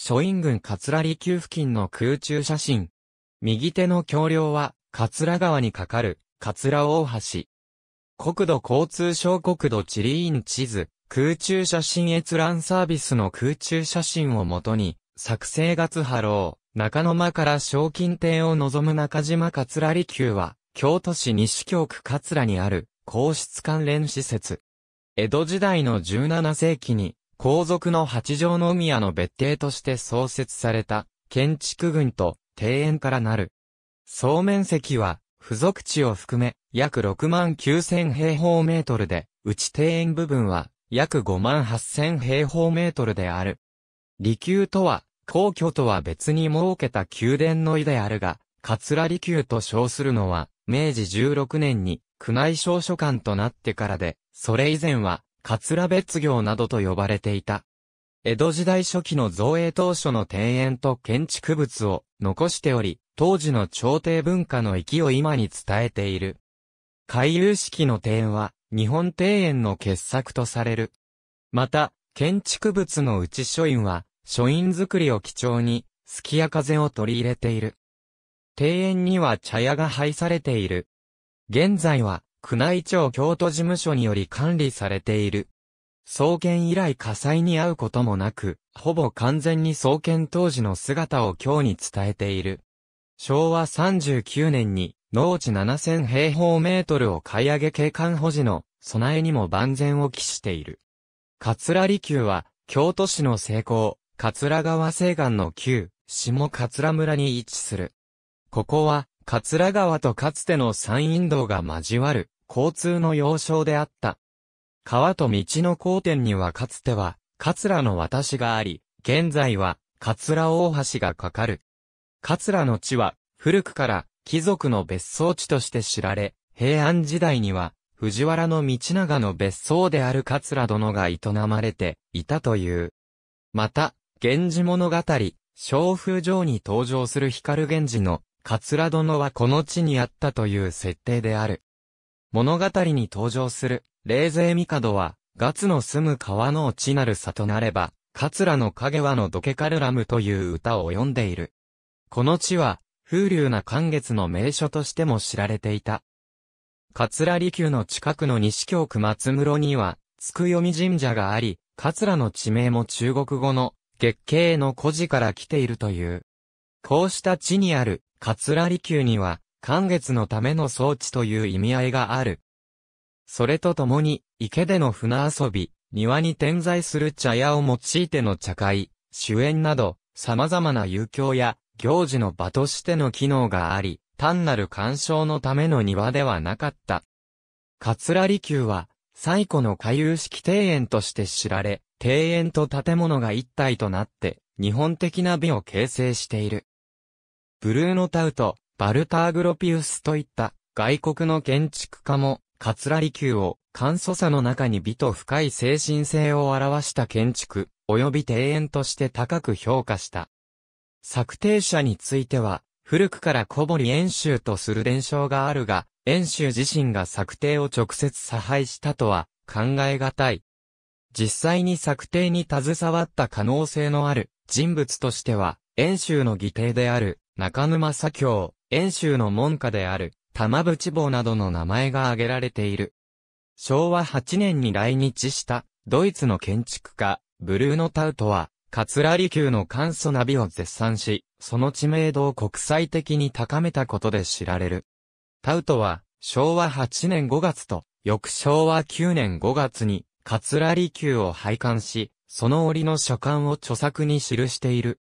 諸院群桂離宮付近の空中写真。右手の橋梁は、桂川に架かる、桂大橋。国土交通省国土地理院地図、空中写真閲覧サービスの空中写真をもとに、作成月波浪、中野間から賞金亭を望む中島桂離宮は、京都市西京区桂にある、皇室関連施設。江戸時代の17世紀に、皇族の八条宮の別邸として創設された建築群と庭園からなる。総面積は付属地を含め約6万9000平方メートルで、うち庭園部分は約5万8000平方メートルである。離宮とは、皇居とは別に設けた宮殿の意であるが、桂離宮と称するのは、明治16年に宮内省書館となってからで、それ以前は、桂別業などと呼ばれていた。江戸時代初期の造営当初の庭園と建築物を残しており、当時の朝廷文化の域を今に伝えている。回遊式の庭園は、日本庭園の傑作とされる。また、建築物のうち書院は、書院作りを基調に、隙や風を取り入れている。庭園には茶屋が配されている。現在は、宮内庁京都事務所により管理されている。創建以来火災に遭うこともなく、ほぼ完全に創建当時の姿を今日に伝えている。昭和39年に農地7000平方メートルを買い上げ景観保持の備えにも万全を期している。桂離宮は京都市の西高、桂川西岸の旧、下桂村に位置する。ここは桂川とかつての山陰道が交わる交通の要衝であった。川と道の交点にはかつては、桂の渡しがあり、現在は、桂大橋がかかる。桂の地は、古くから、貴族の別荘地として知られ、平安時代には、藤原道長の別荘である桂殿が営まれていたという。また、源氏物語、小風城に登場する光源氏の桂殿はこの地にあったという設定である。物語に登場する、冷勢帝は、ガツの住む川の内なる里なれば、桂の影はのドケカルラムという歌を読んでいる。この地は、風流な寒月の名所としても知られていた。桂離宮の近くの西京区松室には、つくよみ神社があり、桂の地名も中国語の月経の古事から来ているという。こうした地にある桂離宮には、寒月のための装置という意味合いがある。それとともに、池での船遊び、庭に点在する茶屋を用いての茶会、主演など、様々な遊興や行事の場としての機能があり、単なる鑑賞のための庭ではなかった。桂離宮は、最古の下遊式庭園として知られ、庭園と建物が一体となって、日本的な美を形成している。ブルーノタウト、バルターグロピウスといった外国の建築家も、カツラリ級を簡素さの中に美と深い精神性を表した建築、及び庭園として高く評価した。策定者については、古くから小堀遠州とする伝承があるが、遠州自身が策定を直接差配したとは考えがたい。実際に策定に携わった可能性のある人物としては、遠州の義弟である中沼左京、遠州の門下である、玉淵坊などの名前が挙げられている。昭和8年に来日した、ドイツの建築家、ブルーノ・タウトは、カツラリ級の簡素ナビを絶賛し、その知名度を国際的に高めたことで知られる。タウトは、昭和8年5月と、翌昭和9年5月に、カツラリ級を拝観し、その折の書簡を著作に記している。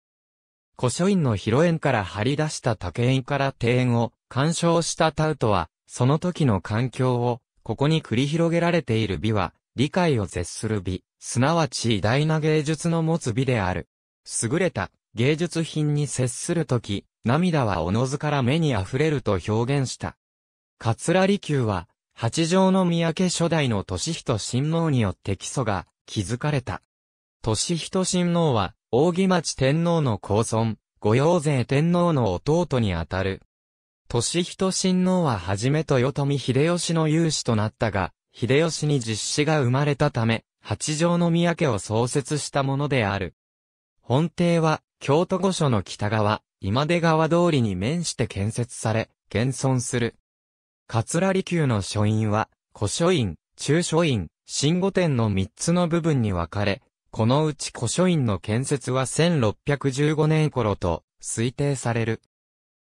古書院の広園から張り出した竹園から庭園を鑑賞したタウトは、その時の環境を、ここに繰り広げられている美は、理解を絶する美、すなわち偉大な芸術の持つ美である。優れた芸術品に接するとき、涙はおのずから目に溢れると表現した。桂離宮は、八条三宅初代の年人親王によって基礎が築かれた。年人親王は、大木町天皇の高尊、御用勢天皇の弟にあたる。年人親王ははじめ豊臣秀吉の勇士となったが、秀吉に実施が生まれたため、八条宮家を創設したものである。本邸は、京都御所の北側、今出川通りに面して建設され、現存する。桂離宮の書院は、古書院、中書院、新御殿の三つの部分に分かれ、このうち古書院の建設は1615年頃と推定される。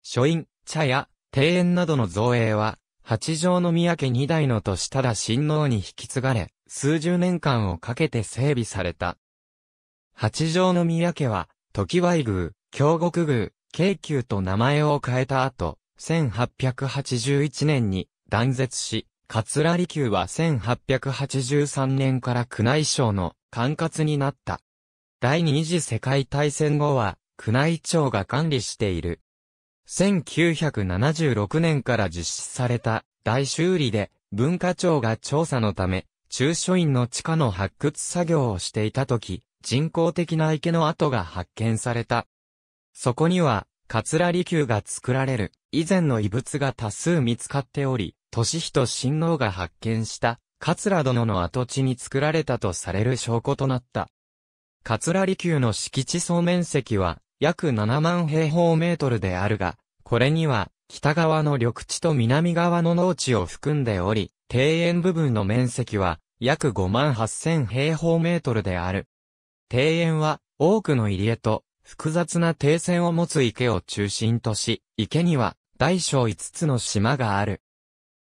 書院、茶屋、庭園などの造営は、八条宮家二代のとしたら親王に引き継がれ、数十年間をかけて整備された。八条宮家は、時和宮、京極宮、京急と名前を変えた後、1881年に断絶し、桂離宮は1883年から宮内省の管轄になった。第二次世界大戦後は、宮内庁が管理している。1976年から実施された大修理で文化庁が調査のため中書院の地下の発掘作業をしていた時人工的な池の跡が発見された。そこには桂離宮が作られる以前の遺物が多数見つかっており、市人親王が発見した桂殿の跡地に作られたとされる証拠となった。桂離宮の敷地総面積は約7万平方メートルであるが、これには北側の緑地と南側の農地を含んでおり、庭園部分の面積は約5万8千平方メートルである。庭園は多くの入り江と複雑な庭線を持つ池を中心とし、池には大小5つの島がある。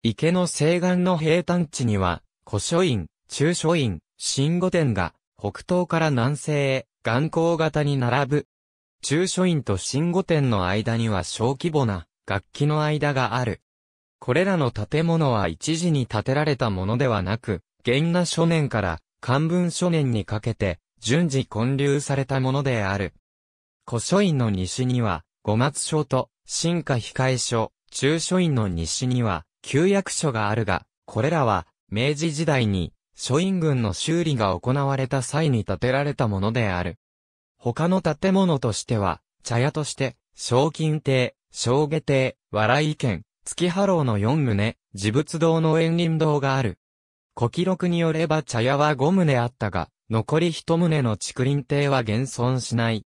池の西岸の平坦地には古書院、中書院、新御殿が、北東から南西へ、眼光型に並ぶ。中書院と新御殿の間には小規模な、楽器の間がある。これらの建物は一時に建てられたものではなく、元那初年から漢文初年にかけて、順次建立されたものである。古書院の西には、五松書と、新化控え書、中書院の西には、旧約書があるが、これらは、明治時代に、諸院軍の修理が行われた際に建てられたものである。他の建物としては、茶屋として、賞金亭、昇下亭、笑い県、月波楼の4棟、自物堂の円林堂がある。古記録によれば茶屋は5棟あったが、残り1棟の竹林亭は現存しない。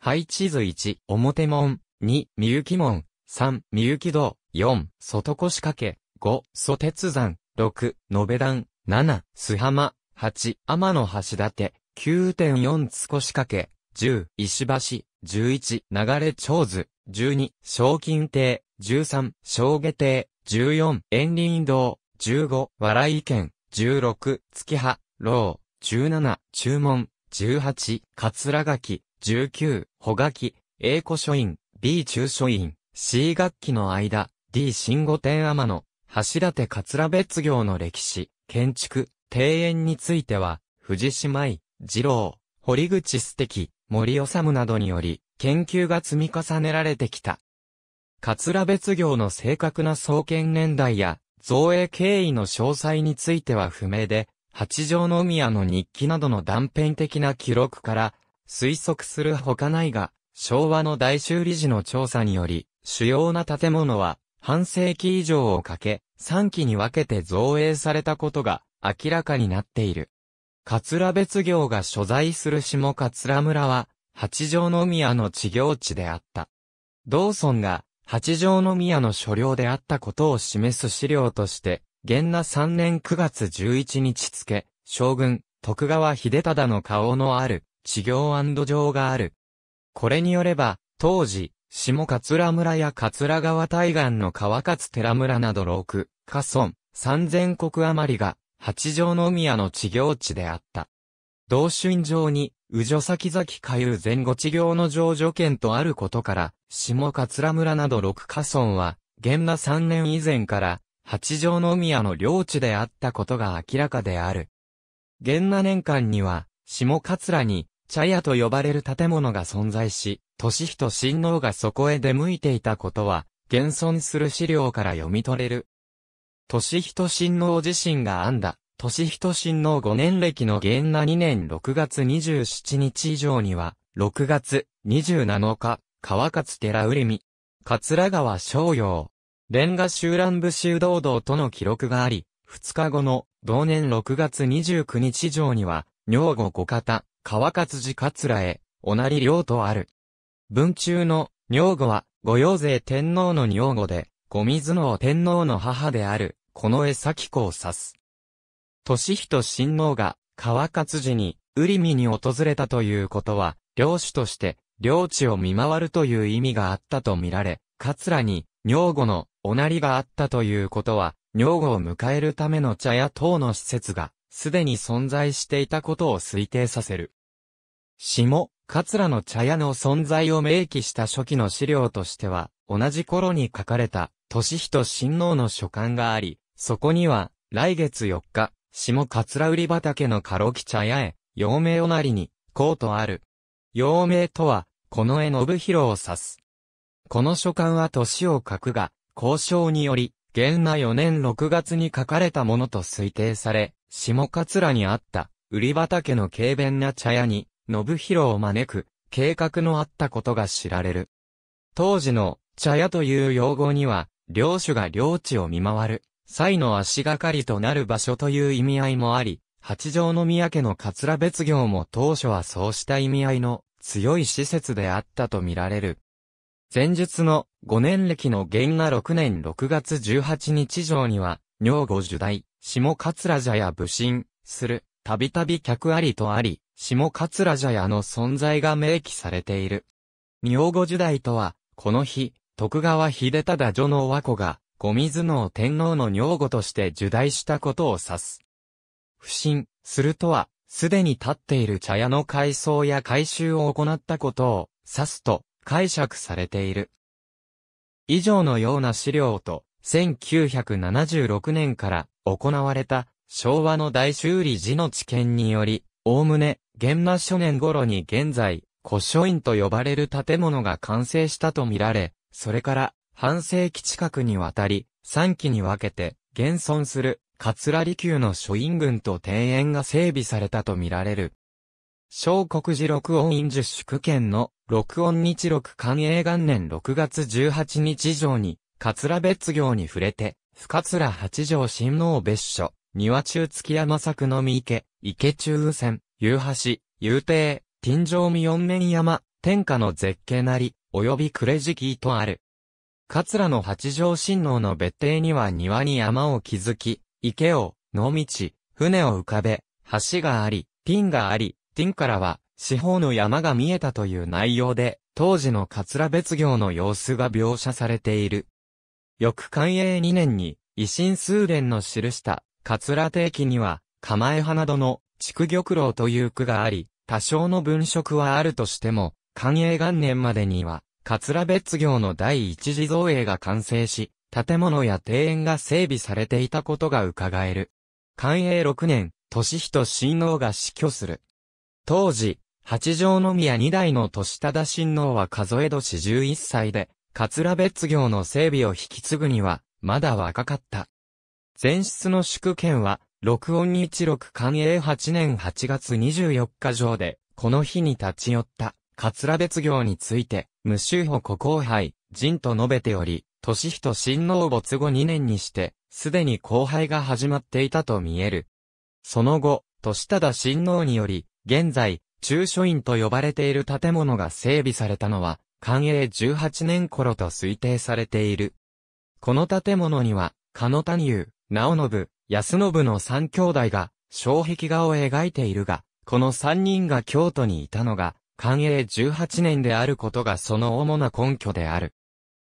配置図1、表門、2、みゆき門、3、みゆき堂、4、外腰掛け、5、蘇鉄山、六、野辺段、七、須浜、八、天橋立、九点四、少し掛け、十、石橋、十一、流れ長図、十二、賞金亭、十三、正下亭、十四、遠林道、十五、笑い県、十六、月葉、老、十七、注文、十八、桂垣、十九、穂垣、A 古書院、B 中書院、C 楽器の間、D 新五点天の、柱手桂別業の歴史、建築、庭園については、藤島井、二郎、堀口素敵、森治などにより、研究が積み重ねられてきた。桂別業の正確な創建年代や、造営経緯の詳細については不明で、八条の宮の日記などの断片的な記録から、推測するほかないが、昭和の大修理時の調査により、主要な建物は、半世紀以上をかけ、3期に分けて造営されたことが明らかになっている。桂別行が所在する下桂村は、八条宮の地行地であった。道村が八条宮の所領であったことを示す資料として、元那3年9月11日付、将軍、徳川秀忠の顔のある、地行城がある。これによれば、当時、下桂村や桂川対岸の川勝寺村など6、家村、3000国余りが、八条宮の地行地であった。同春上に、宇女先々下遊前後地行の上助県とあることから、下桂村など6家村は、元那3年以前から、八条宮の領地であったことが明らかである。元那年間には、下桂に、茶屋と呼ばれる建物が存在し、俊人親王がそこへ出向いていたことは、現存する資料から読み取れる。俊人親王自身が編んだ、俊人親王5年歴の元那2年6月27日以上には、6月27日、川勝寺売見、桂川商用、レンガ集乱部修道道との記録があり、2日後の同年6月29日以上には、女後五方、川勝寺桂へ、おなり領とある。文中の、女語は、御用勢天皇の女語で、御水の天皇の母である、この江崎子を指す。俊人親王が、川勝寺に、瓜見に訪れたということは、領主として、領地を見回るという意味があったとみられ、桂に、女語の、おなりがあったということは、女語を迎えるための茶屋等の施設が、すでに存在していたことを推定させる。下、桂の茶屋の存在を明記した初期の資料としては、同じ頃に書かれた、年人親王の書簡があり、そこには、来月4日、下桂売り畑のカロキ茶屋へ、陽明おなりに、こうとある。陽明とは、この絵信弘を指す。この書簡は年を書くが、交渉により、元那4年6月に書かれたものと推定され、下桂にあった、売畑の軽便な茶屋に、信広を招く、計画のあったことが知られる。当時の茶屋という用語には、領主が領地を見回る、際の足がかりとなる場所という意味合いもあり、八条宮家の桂別業も当初はそうした意味合いの強い施設であったとみられる。前述の五年歴の元和六年六月十八日上には、女五十代、下桂茶屋武神、する、たびたび客ありとあり、下桂茶屋の存在が明記されている。明後時代とは、この日、徳川秀忠女の和子が、五水の天皇の女御として受大したことを指す。不審、するとは、すでに立っている茶屋の改装や改修を行ったことを指すと解釈されている。以上のような資料と1976年から行われた昭和の大修理時の知見により、おおむね、現場初年頃に現在、古書院と呼ばれる建物が完成したとみられ、それから半世紀近くにわたり、三期に分けて、現存する、桂離宮の書院群と庭園が整備されたとみられる。小国寺六音院十宿県の六音日録寛永元年6月18日以上に、桂別行に触れて、深津八条新王別所、庭中月山作の三池、池中右仙、夕橋、夕亭、天上見四面山、天下の絶景なり、及び暮れ時期とある。桂の八条親王の別邸には庭に山を築き、池を、野道、船を浮かべ、橋があり、ピンがあり、ティンからは、四方の山が見えたという内容で、当時の桂別行の様子が描写されている。翌寛永2年に、維新数連の記した、桂定期には、釜え派などの、畜玉楼という句があり、多少の文色はあるとしても、寛永元年までには、桂別業の第一次造営が完成し、建物や庭園が整備されていたことが伺える。寛永6年、年人親王が死去する。当時、八条宮二代の年忠親王は数え年11歳で、桂別業の整備を引き継ぐには、まだ若かった。前室の宿券は、録音日六寛永8年8月24日上で、この日に立ち寄った、桂別業について、無宗保古後輩、人と述べており、年人新農没後2年にして、すでに後輩が始まっていたと見える。その後、年忠新農により、現在、中書院と呼ばれている建物が整備されたのは、寛永18年頃と推定されている。この建物には、か野谷優、直信、安信の三兄弟が、障壁画を描いているが、この三人が京都にいたのが、寛永18年であることがその主な根拠である。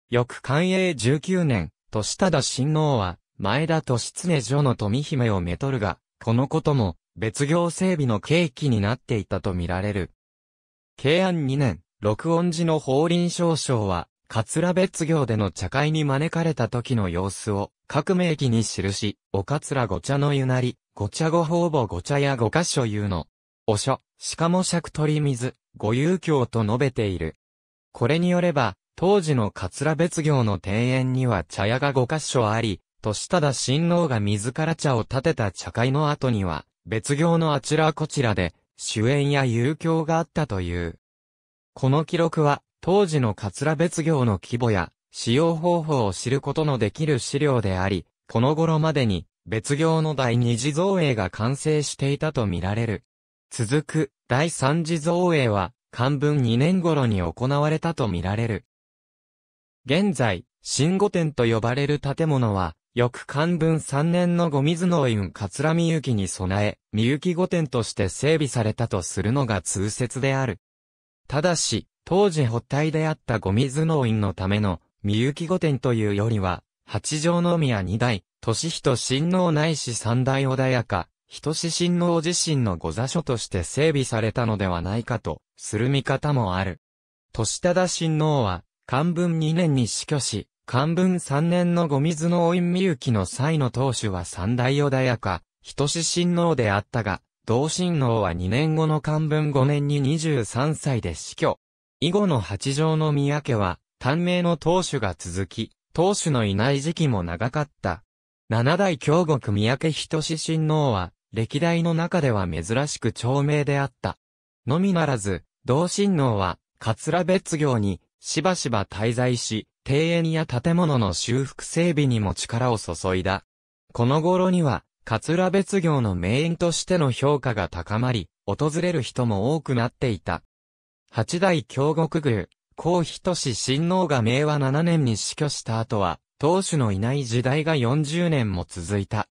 翌寛永19年、年忠親王は、前田年常女の富姫をめとるが、このことも、別業整備の契機になっていたとみられる。慶安2年、録音時の法輪少将は、桂別行での茶会に招かれた時の様子を、各名記に記し、おかつらご茶の湯なり、ご茶ごほうぼご茶やご箇所言うの。お書、しかも尺取り水、ご遊興と述べている。これによれば、当時の桂別行の庭園には茶屋が5箇所あり、としただ親王が自ら茶を立てた茶会の後には、別行のあちらこちらで、主演や遊興があったという。この記録は、当時のラ別業の規模や、使用方法を知ることのできる資料であり、この頃までに、別業の第二次造営が完成していたとみられる。続く、第三次造営は、漢文2年頃に行われたとみられる。現在、新御殿と呼ばれる建物は、翌漢文3年の御水の院桂みゆきに備え、みゆき御殿として整備されたとするのが通説である。ただし、当時発体であった五水農院のための、みゆき御殿というよりは、八条宮二代、年人親王ないし三代穏やか、人志親王自身の御座所として整備されたのではないかと、する見方もある。年忠親王は、漢文二年に死去し、漢文三年の五水の御院みゆきの際の当主は三代穏やか、人志親王であったが、同親王は2年後の漢文5年に23歳で死去。以後の八条の宮家は、短命の当主が続き、当主のいない時期も長かった。七代京国宮家志親王は、歴代の中では珍しく長命であった。のみならず、同親王は、桂別業に、しばしば滞在し、庭園や建物の修復整備にも力を注いだ。この頃には、桂別業の名員としての評価が高まり、訪れる人も多くなっていた。八代京極宮、皇仁氏親王が明和7年に死去した後は、当主のいない時代が40年も続いた。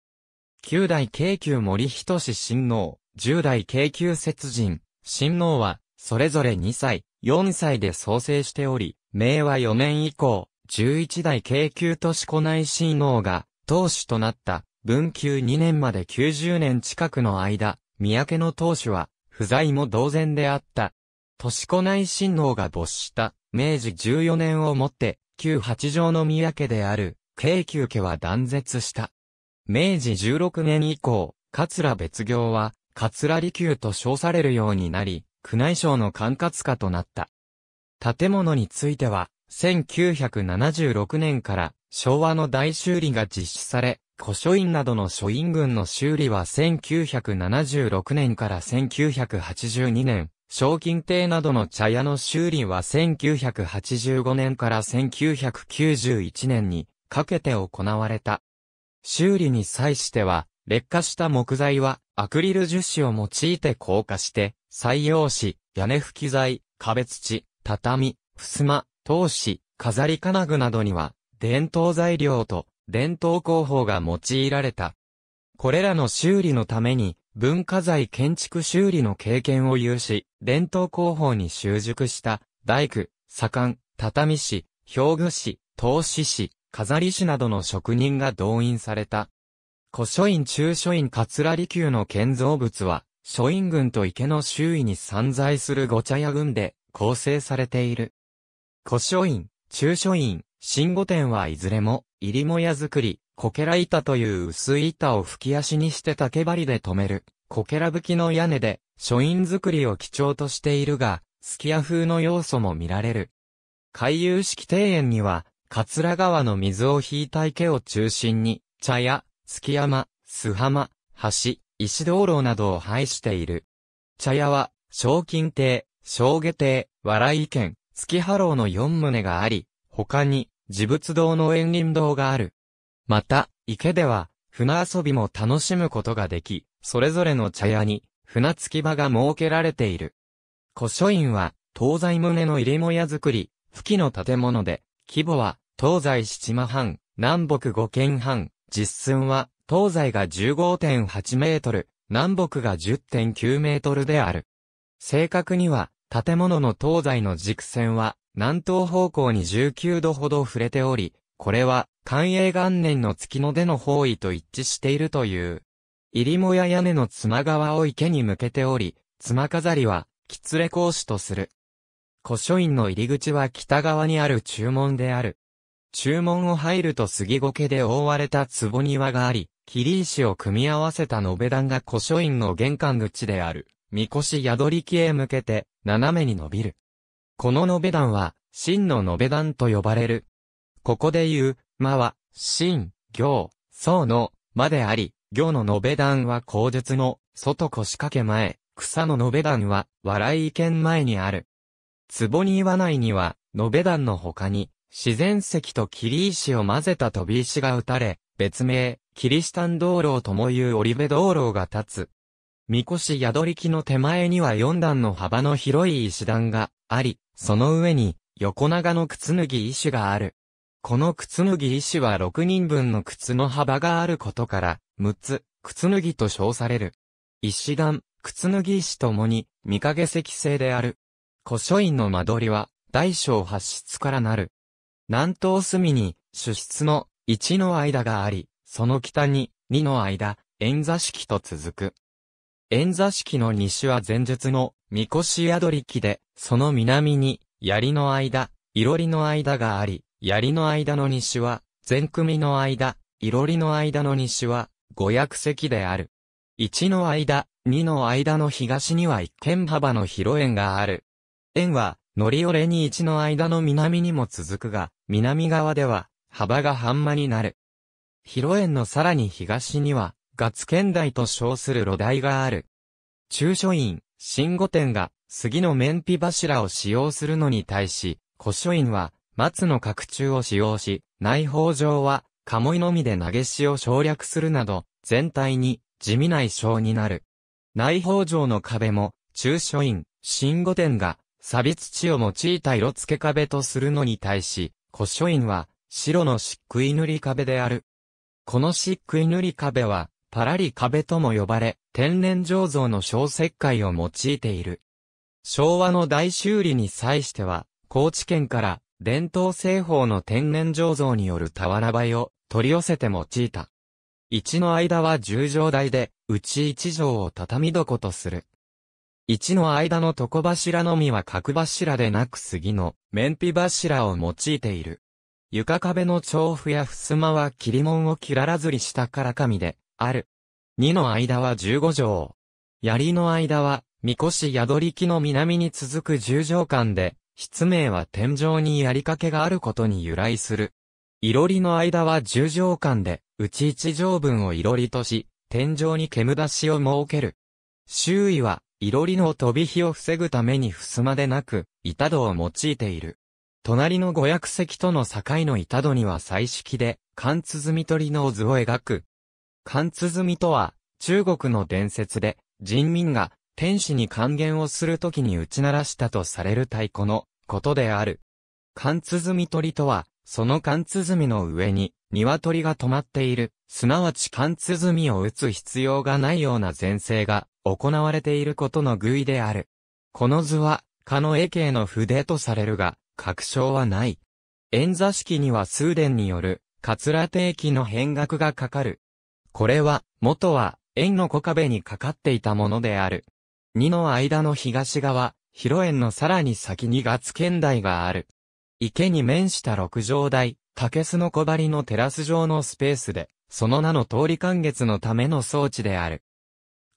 九代京急森仁氏親王、十代京急節人、親王は、それぞれ2歳、4歳で創生しており、明和4年以降、11代京急都市古内親王が、当主となった。文久2年まで90年近くの間、三宅の当主は、不在も同然であった。年子内親王が没した、明治14年をもって、旧八条の三宅である、京急家は断絶した。明治16年以降、桂別業は、桂離宮と称されるようになり、宮内省の管轄下となった。建物については、1976年から昭和の大修理が実施され、古書院などの書院群の修理は1976年から1982年、賞金亭などの茶屋の修理は1985年から1991年にかけて行われた。修理に際しては、劣化した木材はアクリル樹脂を用いて硬化して、採用し、屋根吹き材、壁土、畳、襖、陶紙、飾り金具などには、伝統材料と伝統工法が用いられた。これらの修理のために、文化財建築修理の経験を有し、伝統工法に習熟した、大工、左官、畳師、兵具師、投資師、飾り師などの職人が動員された。古書院中書院桂離宮の建造物は、書院群と池の周囲に散在するご茶屋群で構成されている。古書院、中書院、新御殿はいずれも入りもや作り、こけら板という薄い板を吹き足にして竹針で留める、こけら吹きの屋根で、書院作りを基調としているが、すき家風の要素も見られる。回遊式庭園には、桂川の水を引いた池を中心に、茶屋、月山、須浜、橋、石道路などを配している。茶屋は、賞金亭、小下亭、笑い県、月波楼の四棟があり、他に、自仏堂の遠林堂がある。また、池では、船遊びも楽しむことができ、それぞれの茶屋に、船着き場が設けられている。古書院は、東西棟の入れも屋作り、付きの建物で、規模は、東西七間半、南北五軒半、実寸は、東西が15.8メートル、南北が10.9メートルである。正確には、建物の東西の軸線は、南東方向に19度ほど触れており、これは、寛永元年の月の出の方位と一致しているという。入りもや屋根の妻側を池に向けており、妻飾りは、つれ講師とする。古書院の入り口は北側にある注文である。注文を入ると杉苔で覆われた壺庭があり、霧石を組み合わせた延べ段が古書院の玄関口である。三越宿り木へ向けて、斜めに伸びる。この延べ団は、真の延べ団と呼ばれる。ここで言う、間は、真、行、僧の、まであり、行の延べ団は口述の、外腰掛け前、草の延べ団は、笑い意見前にある。壺に言わないには、延べ団の他に、自然石と霧石を混ぜた飛び石が打たれ、別名、キリシタン道路ともいう織部道路が立つ。三越宿り木の手前には4段の幅の広い石段があり、その上に、横長の靴脱ぎ石がある。この靴脱ぎ石は6人分の靴の幅があることから、6つ、靴脱ぎと称される。石段、靴脱ぎ石ともに、見影石製である。古書院の間取りは、大小八室からなる。南東隅に、主室の1の間があり、その北に2の間、円座敷と続く。円座敷の西は前述のみこし宿り木で、その南に、槍の間、いろりの間があり、槍の間の西は、全組の間、いろりの間の西は、五役席である。一の間、二の間の東には一軒幅の広縁がある。縁は、乗りおれに一の間の南にも続くが、南側では、幅が半間になる。広縁のさらに東には、ガツ県台と称する路台がある。中書院、新御殿が杉の面皮柱を使用するのに対し、古書院は松の角柱を使用し、内包上は鴨居のみで投げしを省略するなど、全体に地味な衣装になる。内包上の壁も、中書院、新御殿が、錆土を用いた色付け壁とするのに対し、古書院は、白の漆喰塗り壁である。この漆喰塗り壁は、パラリ壁とも呼ばれ、天然醸造の小石灰を用いている。昭和の大修理に際しては、高知県から伝統製法の天然醸造による俵灰を取り寄せて用いた。一の間は十畳台で、うち一畳を畳床とする。一の間の床柱のみは角柱でなく杉の面皮柱を用いている。床壁の調布や襖は切り門を切ららずりしたから紙で、ある。二の間は十五条。槍の間は、三越宿り木の南に続く十条間で、室名は天井に槍掛けがあることに由来する。いろりの間は十条間で、内一条分をいろりとし、天井に煙出しを設ける。周囲は、いろりの飛び火を防ぐために襖でなく、板戸を用いている。隣の五薬石との境の板戸には彩色で、寒鼓取りの図を描く、関ミとは、中国の伝説で、人民が天使に還元をするときに打ち鳴らしたとされる太鼓のことである。関鼓鳥とは、その関ミの上に、鶏が止まっている、すなわち関ミを打つ必要がないような前世が行われていることの偶意である。この図は、可の絵形の筆とされるが、確証はない。円座式には数伝による、カツラ定期の変額がかかる。これは、元は、円の小壁にかかっていたものである。2の間の東側、広円のさらに先に月圏台がある。池に面した六畳台、竹巣の小張のテラス状のスペースで、その名の通り間月のための装置である。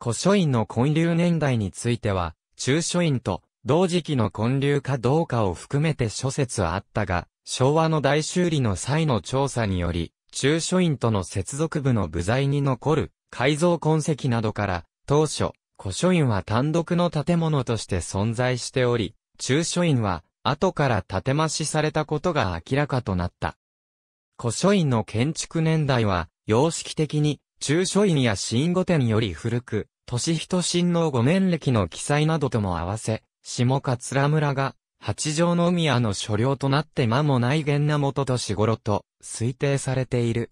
古書院の建立年代については、中書院と同時期の建立かどうかを含めて諸説あったが、昭和の大修理の際の調査により、中書院との接続部の部材に残る改造痕跡などから、当初、古書院は単独の建物として存在しており、中書院は後から建て増しされたことが明らかとなった。古書院の建築年代は、様式的に中書院や新御殿より古く、年人新の五年歴の記載などとも合わせ、下桂村が八条の宮の所領となって間もない源な元としごろと、推定されている。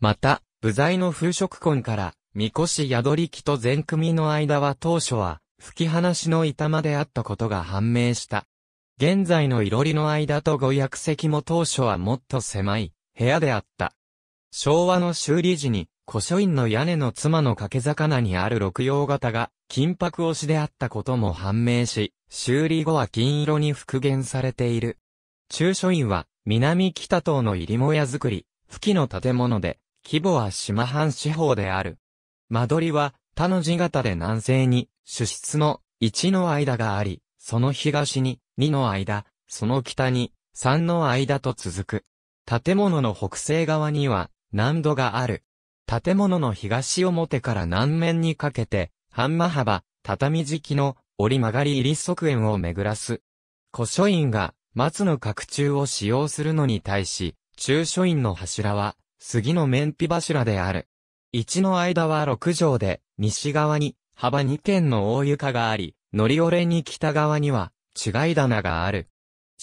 また、部材の風食根から、三越宿り木と全組の間は当初は、吹き放しの板間であったことが判明した。現在のいろりの間とご役席も当初はもっと狭い部屋であった。昭和の修理時に、古書院の屋根の妻の掛け魚にある六葉型が、金箔押しであったことも判明し、修理後は金色に復元されている。中書院は、南北東の入母屋造り、付きの建物で、規模は島藩四方である。間取りは、他の字型で南西に、主室の1の間があり、その東に2の間、その北に3の間と続く。建物の北西側には南土がある。建物の東表から南面にかけて、半間幅、畳敷きの折り曲がり入り側縁を巡らす。古書院が松の角柱を使用するのに対し、中書院の柱は、杉の面皮柱である。一の間は6畳で、西側に、幅2軒の大床があり、のり折れに北側には、違い棚がある。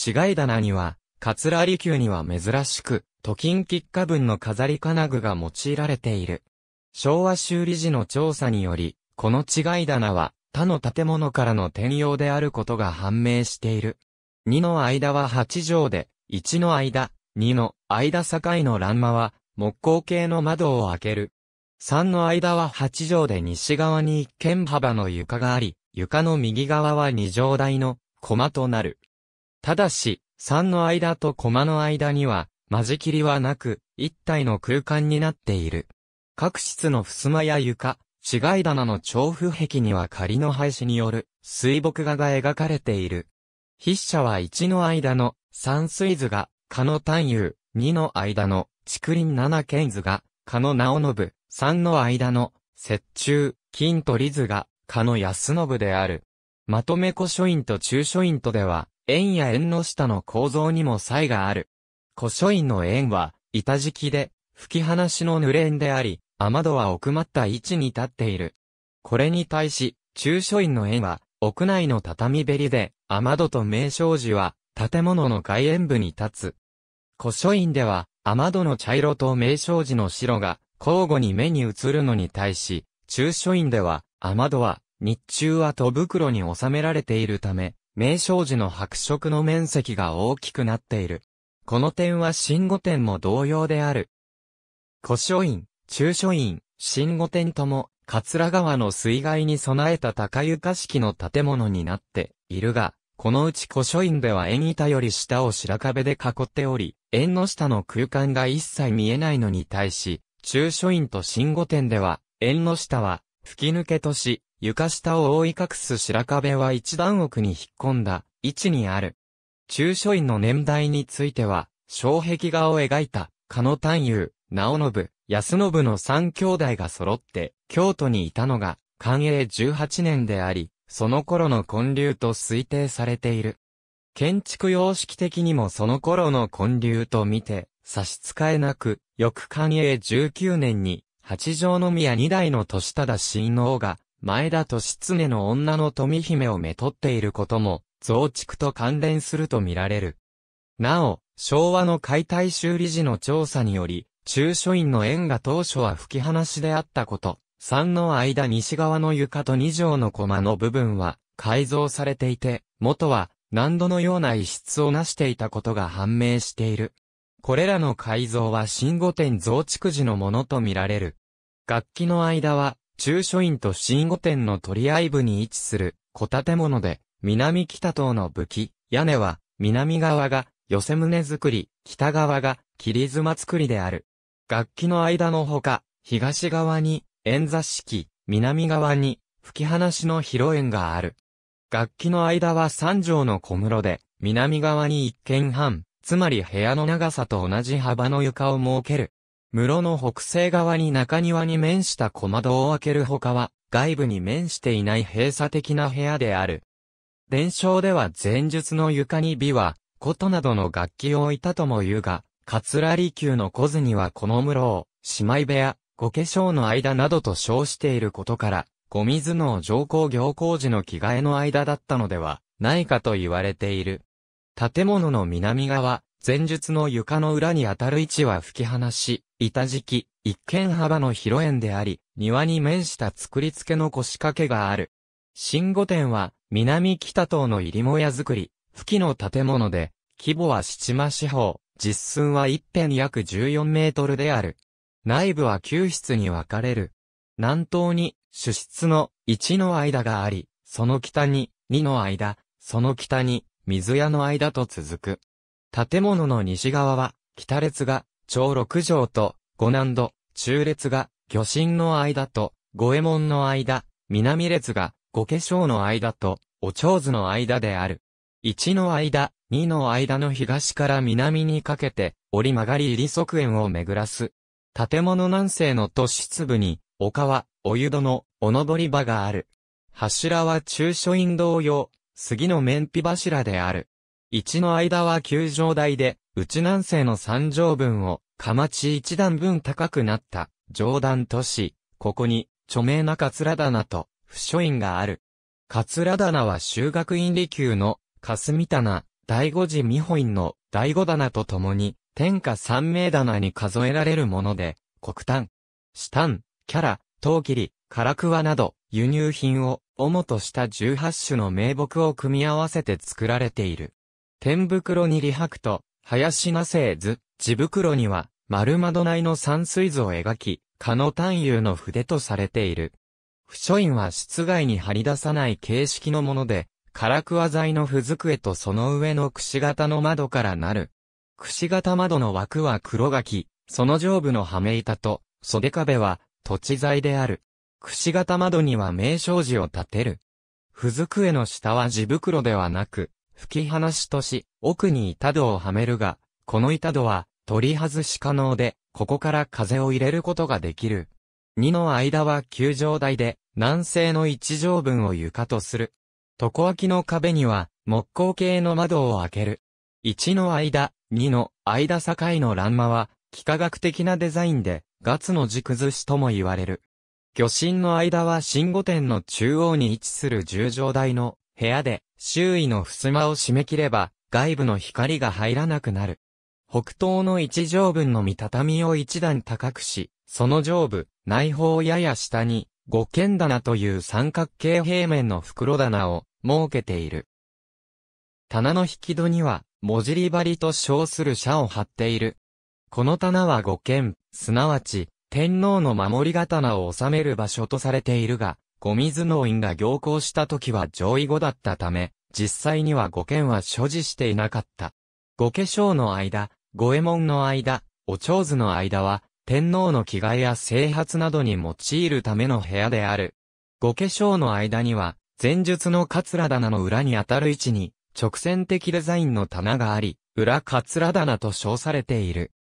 違い棚には、桂離宮には珍しく、都金喫花文の飾り金具が用いられている。昭和修理時の調査により、この違い棚は、他の建物からの転用であることが判明している。2の間は8畳で、1の間、2の間境の欄間は、木工系の窓を開ける。3の間は8畳で西側に一軒幅の床があり、床の右側は2畳台の駒となる。ただし、3の間と駒の間には、間仕切りはなく、一体の空間になっている。各室の襖や床、違い棚の調布壁には仮の廃止による水墨画が描かれている。筆者は1の間の山水図が、蚊の丹遊、2の間の竹林七剣図が、蚊の直信、3の間の雪中、金取り図が、蚊の安信である。まとめ古書院と中書院とでは、円や円の下の構造にも差異がある。古書院の円は、板敷きで、吹き放しの濡れ縁であり、雨戸は奥まった位置に立っている。これに対し、中書院の円は、屋内の畳べりで、雨戸と名称寺は、建物の外縁部に立つ。古書院では、雨戸の茶色と名称寺の白が、交互に目に映るのに対し、中書院では、雨戸は、日中は戸袋に収められているため、名称寺の白色の面積が大きくなっている。この点は新語殿も同様である。古書院、中書院、新語殿とも、桂川の水害に備えた高床式の建物になっているが、このうち古書院では縁板より下を白壁で囲っており、縁の下の空間が一切見えないのに対し、中書院と新御殿では、縁の下は吹き抜けとし、床下を覆い隠す白壁は一段奥に引っ込んだ位置にある。中書院の年代については、障壁画を描いた、加野丹友、直信、安信の三兄弟が揃って、京都にいたのが、寛永18年であり、その頃の建立と推定されている。建築様式的にもその頃の建立と見て、差し支えなく、翌寛永19年に、八条宮二代の年忠親王が、前田利常の女の富姫をめとっていることも、増築と関連すると見られる。なお、昭和の解体修理時の調査により、中書院の縁が当初は吹き放しであったこと、3の間西側の床と2畳の駒の部分は改造されていて、元は何度のような異質を成していたことが判明している。これらの改造は新御殿増築時のものとみられる。楽器の間は、中書院と新御殿の取り合い部に位置する小建物で、南北等の武器、屋根は、南側が寄せ棟作り、北側が霧妻作りである。楽器の間のほか、東側に円座式、南側に、吹き放しの広縁がある。楽器の間は三畳の小室で、南側に一軒半、つまり部屋の長さと同じ幅の床を設ける。室の北西側に中庭に面した小窓を開ける他は、外部に面していない閉鎖的な部屋である。伝承では前述の床に美は、琴などの楽器を置いたとも言うが、カツラリの小津にはこの室を、姉妹部屋、ご化粧の間などと称していることから、ご水の上皇行工時の着替えの間だったのではないかと言われている。建物の南側、前述の床の裏に当たる位置は吹き放し、板敷き、一軒幅の広縁であり、庭に面した作り付けの腰掛けがある。新御殿は、南北東の入りもや作り、付きの建物で、規模は七間四方、実寸は一辺約14メートルである。内部は旧室に分かれる。南東に主室の1の間があり、その北に2の間、その北に水屋の間と続く。建物の西側は、北列が長六条と五南度、中列が魚神の間と五右衛門の間、南列が五化粧の間とお長図の間である。一の間、二の間の東から南にかけて折り曲がり入り側縁を巡らす。建物南西の都市部に、丘は、お湯戸の、おのぼり場がある。柱は中書院同様、杉の面皮柱である。一の間は球状台で、内南西の三条分を、ま地一段分高くなった、上段都市、ここに、著名な桂棚と、不書院がある。桂棚は修学院理級の、霞棚、第五寺美保院の、第五棚と共に、天下三名棚に数えられるもので、黒炭、下炭、キャラ、陶切り、唐桑など、輸入品を主とした18種の名木を組み合わせて作られている。天袋に李白と、林那製図、地袋には、丸窓内の山水図を描き、可の探幽の筆とされている。不書院は室外に張り出さない形式のもので、唐桑材の符机とその上の櫛型の窓からなるくし形窓の枠は黒垣、その上部の羽目板と、袖壁は、土地材である。くし形窓には名称字を立てる。付属への下は地袋ではなく、吹き放しとし、奥に板戸をはめるが、この板戸は、取り外し可能で、ここから風を入れることができる。2の間は球状台で、南西の一畳分を床とする。床脇の壁には、木工系の窓を開ける。1の間、2の間境の欄間は、幾何学的なデザインで、ガツの軸寿司とも言われる。魚神の間は新御殿の中央に位置する十条台の部屋で、周囲の襖を締め切れば、外部の光が入らなくなる。北東の一畳分の見畳を一段高くし、その上部、内方やや下に、五軒棚という三角形平面の袋棚を設けている。棚の引き戸には、もじり針と称する社を張っている。この棚は五軒、すなわち、天皇の守り刀を収める場所とされているが、五水農院が行行した時は上位後だったため、実際には五軒は所持していなかった。五化粧の間、五右衛門の間、お長図の間は、天皇の着替えや生発などに用いるための部屋である。五化粧の間には、前述の桂棚の裏にあたる位置に、直線的デザインの棚があり、裏カツラ棚と称されている。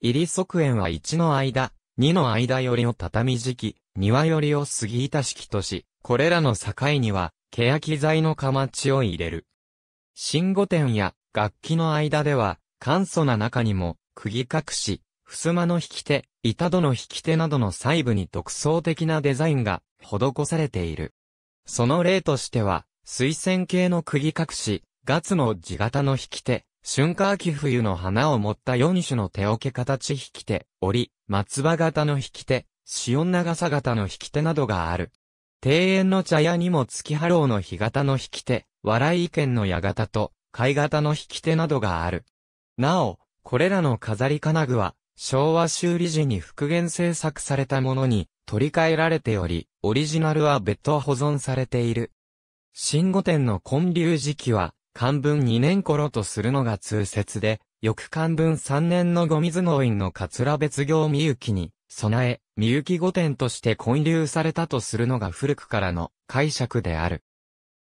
入り側縁は1の間、2の間よりを畳敷き、庭よりを杉板敷きとし、これらの境には、欅材の釜地を入れる。新御殿や楽器の間では、簡素な中にも、釘隠し、襖の引き手、板戸の引き手などの細部に独創的なデザインが施されている。その例としては、水線系の釘隠し、月の地型の引き手、春夏秋冬の花を持った四種の手置け形引き手、折、松葉型の引き手、潮長さ型の引き手などがある。庭園の茶屋にも月波浪の日型の引き手、笑い見の矢型と、貝型の引き手などがある。なお、これらの飾り金具は、昭和修理時に復元制作されたものに取り替えられており、オリジナルは別途保存されている。新御殿の建立時期は、漢文2年頃とするのが通説で、翌漢文3年のゴミ頭院の桂別行みゆきに、備え、みゆき御殿として混流されたとするのが古くからの解釈である。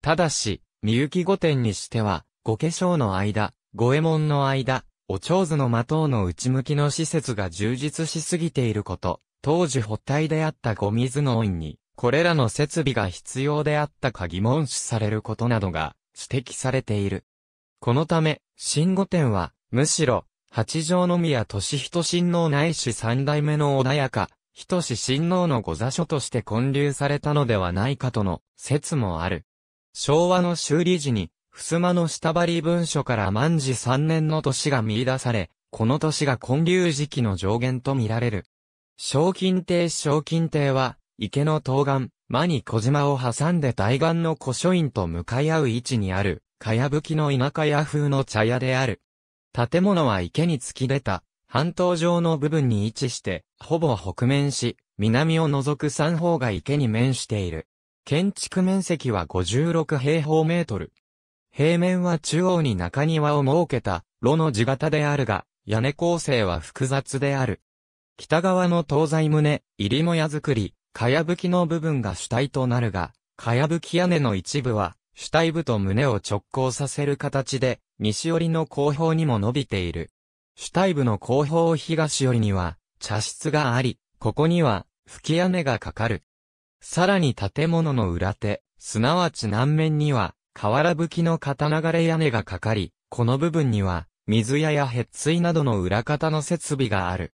ただし、みゆき御殿にしては、ご化粧の間、御右衛門の間、お長図の的の内向きの施設が充実しすぎていること、当時発体であったゴミ頭院に、これらの設備が必要であったか疑問視されることなどが指摘されている。このため、新御殿は、むしろ、八条宮俊人親王ないし三代目の穏やか、人志親王の御座所として建立されたのではないかとの説もある。昭和の修理時に、襖の下張り文書から万事三年の年が見出され、この年が建立時期の上限と見られる。賞金亭賞金亭は、池の東岸、間に小島を挟んで対岸の古書院と向かい合う位置にある、かやぶきの田舎屋風の茶屋である。建物は池に突き出た、半島上の部分に位置して、ほぼ北面し、南を除く三方が池に面している。建築面積は56平方メートル。平面は中央に中庭を設けた、炉の地型であるが、屋根構成は複雑である。北側の東西棟、入りも屋造り、かやぶきの部分が主体となるが、かやぶき屋根の一部は、主体部と胸を直行させる形で、西寄りの後方にも伸びている。主体部の後方東寄りには、茶室があり、ここには、吹き屋根がかかる。さらに建物の裏手、すなわち南面には、瓦吹きの片流れ屋根がかかり、この部分には、水屋やへっついなどの裏方の設備がある。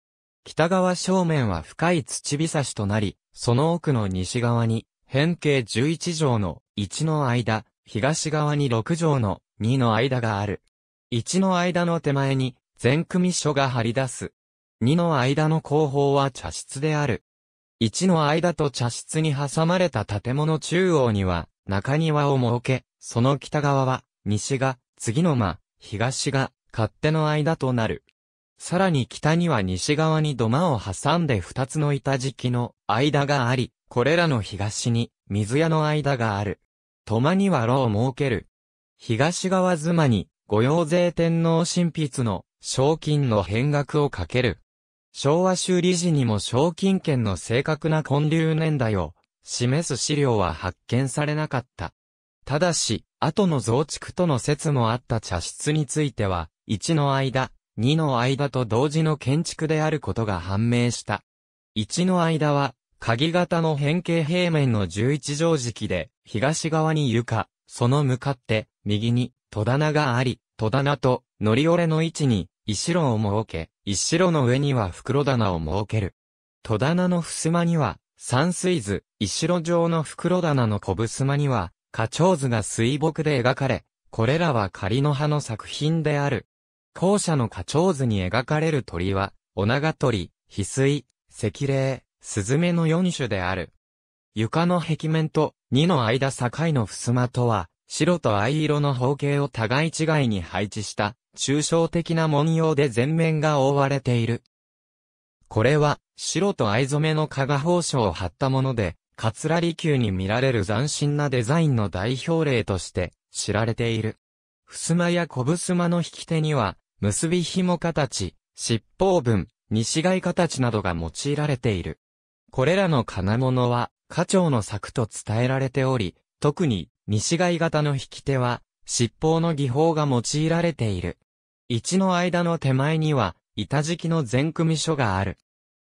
北側正面は深い土差しとなり、その奥の西側に、変形11畳の1の間、東側に6畳の2の間がある。1の間の手前に、全組書が張り出す。2の間の後方は茶室である。1の間と茶室に挟まれた建物中央には、中庭を設け、その北側は、西が、次の間、東が、勝手の間となる。さらに北には西側に土間を挟んで二つの板敷きの間があり、これらの東に水屋の間がある。土間には炉を設ける。東側妻に、御用税天皇神筆の賞金の変額をかける。昭和修理時にも賞金券の正確な混流年代を示す資料は発見されなかった。ただし、後の増築との説もあった茶室については、一の間、2の間と同時の建築であることが判明した。1の間は、鍵型の変形平面の11畳敷で、東側に床、その向かって、右に、戸棚があり、戸棚と、乗り折れの位置に、石炉を設け、石炉の上には袋棚を設ける。戸棚の襖には、山水図、石炉状の袋棚の小襖には、花鳥図が水墨で描かれ、これらは仮の葉の作品である。校舎の花鳥図に描かれる鳥は、オナガ鳥、翡翠、石霊、スズメの4種である。床の壁面と2の間境の襖とは、白と藍色の方形を互い違いに配置した、抽象的な文様で全面が覆われている。これは、白と藍染めの加賀宝書を貼ったもので、カツラリに見られる斬新なデザインの代表例として知られている。襖や小襖の引き手には、結び紐形、尻尾分、西貝形などが用いられている。これらの金物は、課長の作と伝えられており、特に、西貝型の引き手は、尻尾の技法が用いられている。一の間の手前には、板敷きの全組書がある。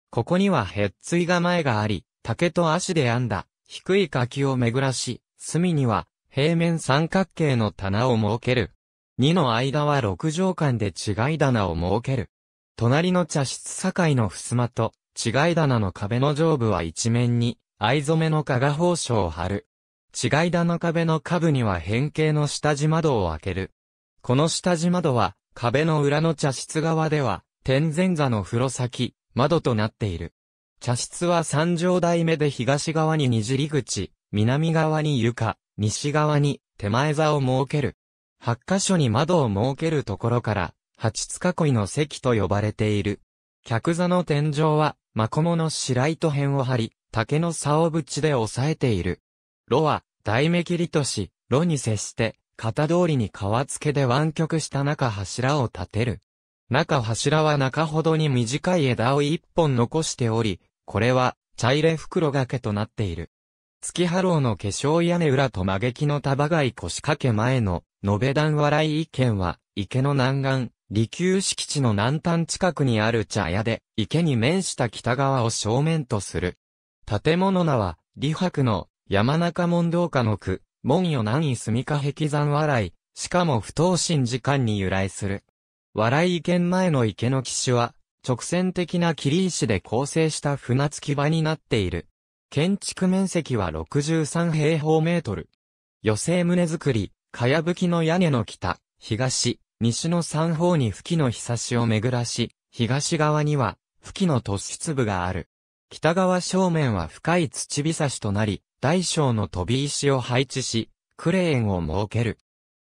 ここにはへっつい構えがあり、竹と足で編んだ、低い柿を巡らし、隅には、平面三角形の棚を設ける。2の間は6畳間で違い棚を設ける。隣の茶室境の襖と、違い棚の壁の上部は一面に、藍染めの加賀宝章を貼る。違い棚壁の下部には変形の下地窓を開ける。この下地窓は、壁の裏の茶室側では、天前座の風呂先、窓となっている。茶室は三畳台目で東側ににじり口、南側に床、西側に手前座を設ける。八箇所に窓を設けるところから、八塚恋いの席と呼ばれている。客座の天井は、マコモの白糸辺を張り、竹の竿縁で押さえている。炉は、大目切りとし、炉に接して、型通りに皮付けで湾曲した中柱を立てる。中柱は中ほどに短い枝を一本残しており、これは、茶入れ袋掛けとなっている。月波浪の化粧屋根裏と曲木の束が腰掛け前の延べ団笑い意見は、池の南岸、離宮敷地の南端近くにある茶屋で、池に面した北側を正面とする。建物名は、李白の山中門道下の区、門与南位住家壁山笑い、しかも不等身時間に由来する。笑い見前の池の岸は、直線的な霧石で構成した船着き場になっている。建築面積は63平方メートル。寄生棟造り、かやぶきの屋根の北、東、西の三方に吹きの日差しを巡らし、東側には、吹きの突出部がある。北側正面は深い土日差しとなり、大小の飛び石を配置し、クレーンを設ける。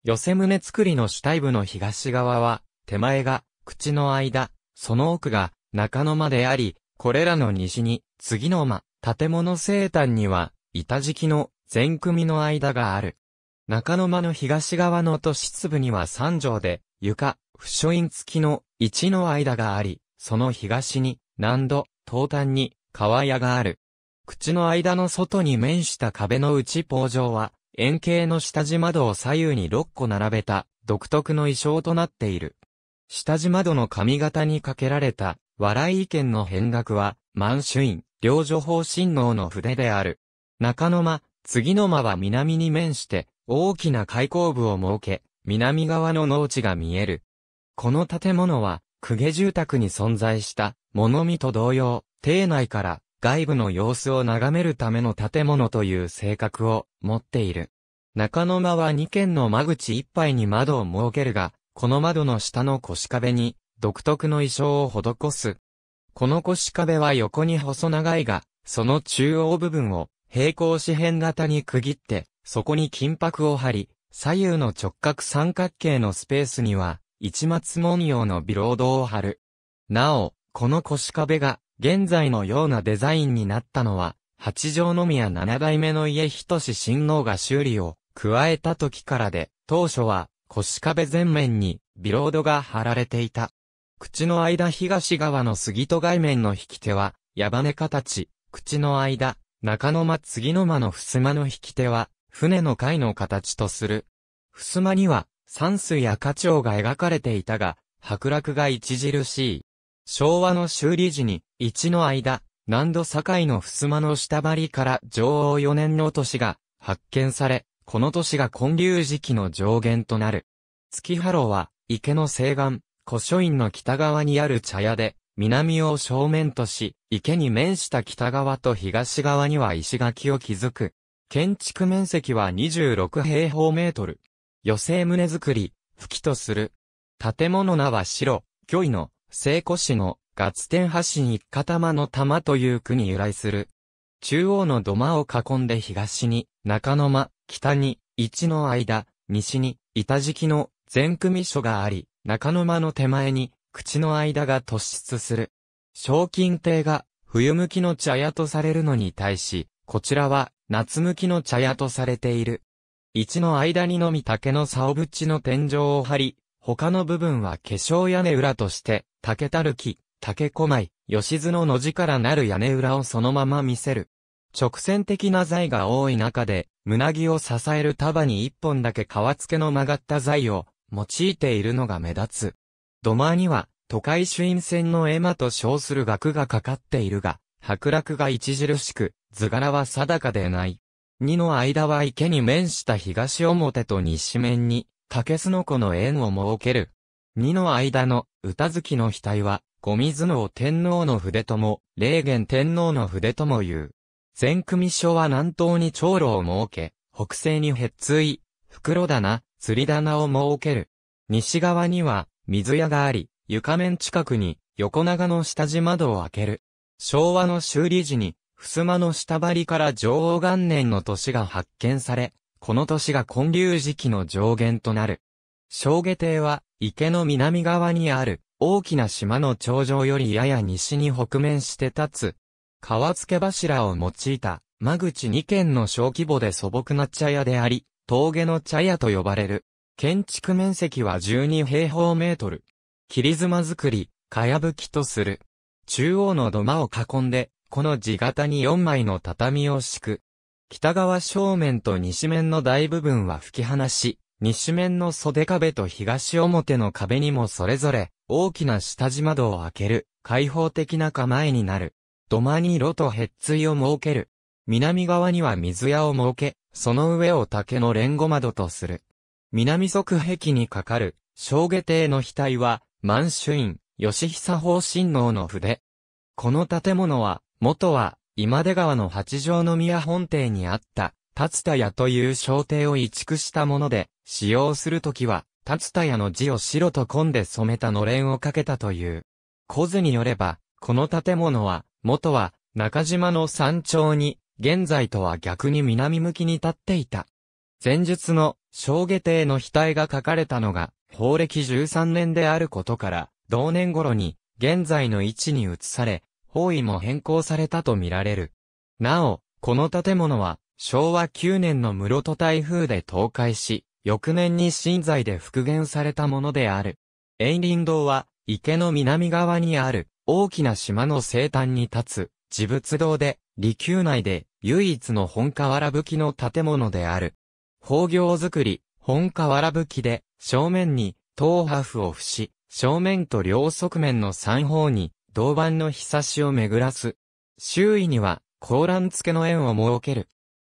寄せ胸作りの主体部の東側は、手前が、口の間、その奥が、中野間であり、これらの西に、次の間、建物生誕には、板敷きの、全組の間がある。中野間の東側の都市部には三条で、床、不書院付きの一の間があり、その東に、南土、東端に、川屋がある。口の間の外に面した壁の内工状は、円形の下地窓を左右に6個並べた、独特の意匠となっている。下地窓の髪型にかけられた、笑い意見の変額は、満州院、両女方信王の筆である。中野間、次の間は南に面して、大きな開口部を設け、南側の農地が見える。この建物は、公家住宅に存在した、物見と同様、邸内から外部の様子を眺めるための建物という性格を持っている。中野間は2軒の間口一杯に窓を設けるが、この窓の下の腰壁に独特の衣装を施す。この腰壁は横に細長いが、その中央部分を平行四辺型に区切ってそこに金箔を貼り、左右の直角三角形のスペースには、市松文様のビロードを貼る。なお、この腰壁が、現在のようなデザインになったのは、八条宮七代目の家志親王が修理を加えた時からで、当初は腰壁全面にビロードが貼られていた。口の間東側の杉戸外面の引き手は、矢羽形、口の間、中の間次の間の襖の引き手は、船の貝の形とする。襖には、山水や花鳥が描かれていたが、剥落が著しい。昭和の修理時に、一の間、南度境の襖の下張りから上王四年の年が発見され、この年が建立時期の上限となる。月原は、池の西岸、古書院の北側にある茶屋で、南を正面とし、池に面した北側と東側には石垣を築く。建築面積は26平方メートル。余生棟造り、吹きとする。建物名は白、巨位の、聖古市の、ガツテン橋に一塊の玉という区に由来する。中央の土間を囲んで東に、中野間、北に、一の間、西に、板敷の、全組所があり、中野間の手前に、口の間が突出する。賞金亭が、冬向きの茶屋とされるのに対し、こちらは、夏向きの茶屋とされている。一の間にのみ竹の竿縁の天井を張り、他の部分は化粧屋根裏として、竹たるき、竹小い、吉津のの字からなる屋根裏をそのまま見せる。直線的な材が多い中で、胸木を支える束に一本だけ皮付けの曲がった材を用いているのが目立つ。土間には、都会朱印船の絵馬と称する額がかかっているが、白落が著しく、図柄は定かでない。二の間は池に面した東表と西面に、竹すのこの縁を設ける。二の間の、歌月の額は、小水の天皇の筆とも、霊元天皇の筆とも言う。全組所は南東に長老を設け、北西にへっつい、袋棚、釣り棚を設ける。西側には、水屋があり、床面近くに、横長の下地窓を開ける。昭和の修理時に、襖の下張りから上王元年の年が発見され、この年が混流時期の上限となる。小下亭は、池の南側にある、大きな島の頂上よりやや西に北面して立つ、川付柱を用いた、間口2軒の小規模で素朴な茶屋であり、峠の茶屋と呼ばれる。建築面積は12平方メートル。切り妻作り、かやぶきとする。中央の土間を囲んで、この地型に4枚の畳を敷く。北側正面と西面の大部分は吹き放し、西面の袖壁と東表の壁にもそれぞれ、大きな下地窓を開ける、開放的な構えになる。土間に炉とへっついを設ける。南側には水屋を設け、その上を竹の連合窓とする。南側壁にかかる、小下艇の額は、満州院、吉久方神王の筆。この建物は、元は、今出川の八条宮本邸にあった、竜田屋という商邸を移築したもので、使用するときは、竜田屋の字を白と紺で染めたのれんをかけたという。小図によれば、この建物は、元は、中島の山頂に、現在とは逆に南向きに立っていた。前述の、小下邸の額が書かれたのが、法暦13年であることから、同年頃に、現在の位置に移され、方位も変更されたとみられる。なお、この建物は、昭和9年の室戸台風で倒壊し、翌年に新材で復元されたものである。遠林堂は、池の南側にある、大きな島の西端に立つ、自仏堂で、利宮内で、唯一の本瓦吹きの建物である。宝行作り、本瓦吹きで、正面に、東波府を伏し、正面と両側面の三方に、銅板の日差しを巡らす。周囲には、高欄付けの円を設ける。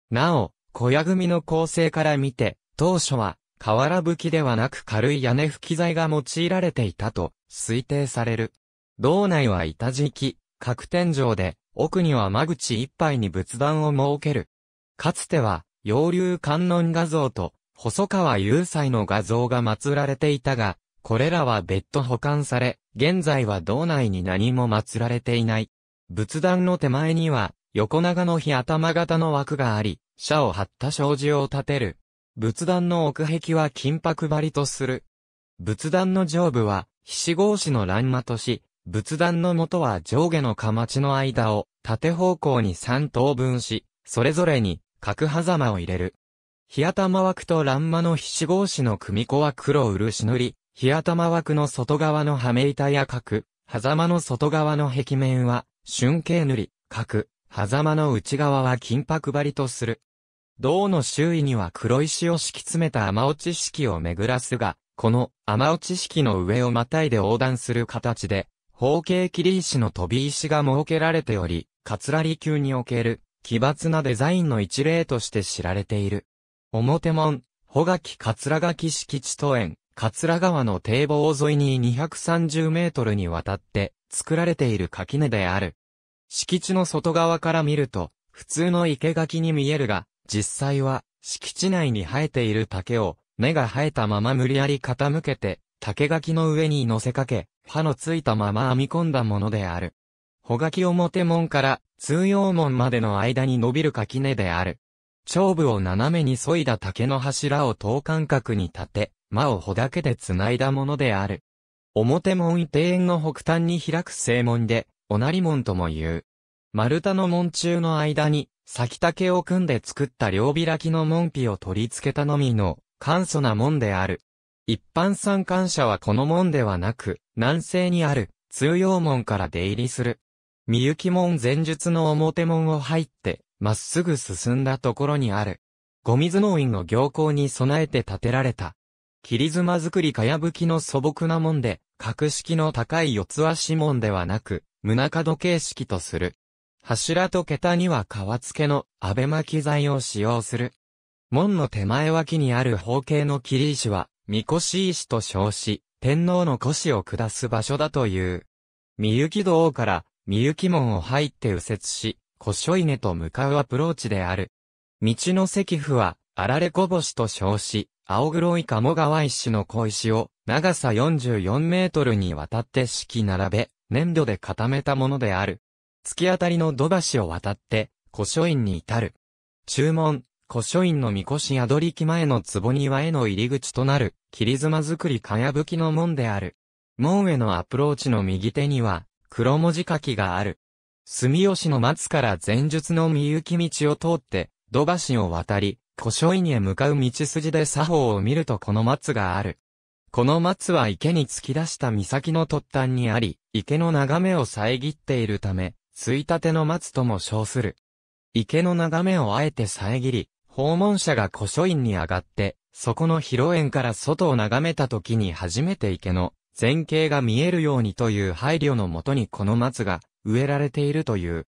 なお、小屋組の構成から見て、当初は、瓦吹きではなく軽い屋根吹き材が用いられていたと推定される。道内は板敷き、各天井で、奥には間口一杯に仏壇を設ける。かつては、洋流観音画像と、細川雄斎の画像が祀られていたが、これらは別途保管され、現在は道内に何も祀られていない。仏壇の手前には、横長の日頭型の枠があり、社を張った障子を立てる。仏壇の奥壁は金箔張りとする。仏壇の上部は、ひし格子の欄間とし、仏壇の元は上下のかちの間を縦方向に三等分し、それぞれに角狭間を入れる。日頭枠と欄間のひし格子の組子は黒漆塗り、日頭枠の外側の羽目板や角、狭間の外側の壁面は、春景塗り、角、狭間の内側は金箔張りとする。銅の周囲には黒石を敷き詰めた雨落ち式を巡らすが、この雨落ち式の上をまたいで横断する形で、方形切り石の飛び石が設けられており、カツラリ級における奇抜なデザインの一例として知られている。表門、穂垣桂垣敷地都園、桂川の堤防沿いに230メートルにわたって作られている垣根である。敷地の外側から見ると、普通の生垣に見えるが、実際は敷地内に生えている竹を根が生えたまま無理やり傾けて、竹垣の上に乗せかけ、刃のついたまま編み込んだものである。穂垣表門から通用門までの間に伸びる垣根である。長部を斜めに削いだ竹の柱を等間隔に立て、魔を穂だけで繋いだものである。表門庭園の北端に開く正門で、おなり門とも言う。丸太の門中の間に、先竹を組んで作った両開きの門扉を取り付けたのみの、簡素な門である。一般参観者はこの門ではなく、南西にある、通用門から出入りする。三行門前述の表門を入って、まっすぐ進んだところにある。ご水の院の行幸に備えて建てられた、切妻作りかやぶきの素朴なもんで、格式の高い四つ足門ではなく、胸角形式とする。柱と桁には皮付けの安倍巻き材を使用する。門の手前脇にある方形の切石は、御越石と称し、天皇の腰を下す場所だという。三雪道から、三雪門を入って右折し、古書稲と向かうアプローチである。道の石符は、あられこぼしと称し、青黒い鴨川石の小石を長さ44メートルにわたって敷き並べ、粘土で固めたものである。突き当たりの土橋を渡って、古書院に至る。注文、古書院の御輿宿り木前の壺庭への入り口となる、霧妻作りかやぶきの門である。門へのアプローチの右手には、黒文字書きがある。住吉の松から前述の三行き道を通って、土橋を渡り、古書院へ向かう道筋で作法を見るとこの松がある。この松は池に突き出した岬の突端にあり、池の眺めを遮っているため、ついたての松とも称する。池の眺めをあえて遮り、訪問者が古書院に上がって、そこの披露宴から外を眺めた時に初めて池の前景が見えるようにという配慮のもとにこの松が植えられているという。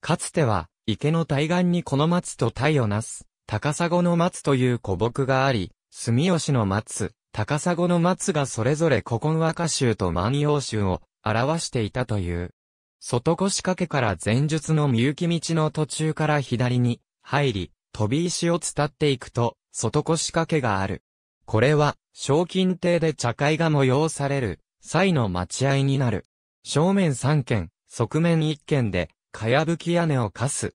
かつては池の対岸にこの松と対をなす高砂の松という古木があり、住吉の松、高砂の松がそれぞれ古今和歌集と万葉集を表していたという。外腰掛けから前述のみ雪き道の途中から左に入り、飛び石を伝っていくと、外腰掛けがある。これは、賞金亭で茶会が催される、際の待合になる。正面三軒、側面一軒で、かやぶき屋根を貸す。